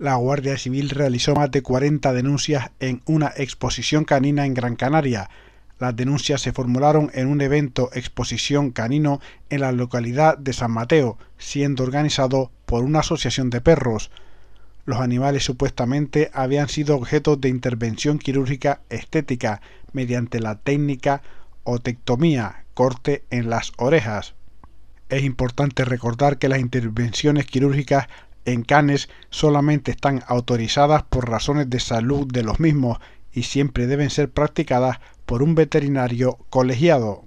La Guardia Civil realizó más de 40 denuncias en una exposición canina en Gran Canaria. Las denuncias se formularon en un evento exposición canino en la localidad de San Mateo, siendo organizado por una asociación de perros. Los animales supuestamente habían sido objeto de intervención quirúrgica estética mediante la técnica otectomía, corte en las orejas. Es importante recordar que las intervenciones quirúrgicas en canes solamente están autorizadas por razones de salud de los mismos y siempre deben ser practicadas por un veterinario colegiado.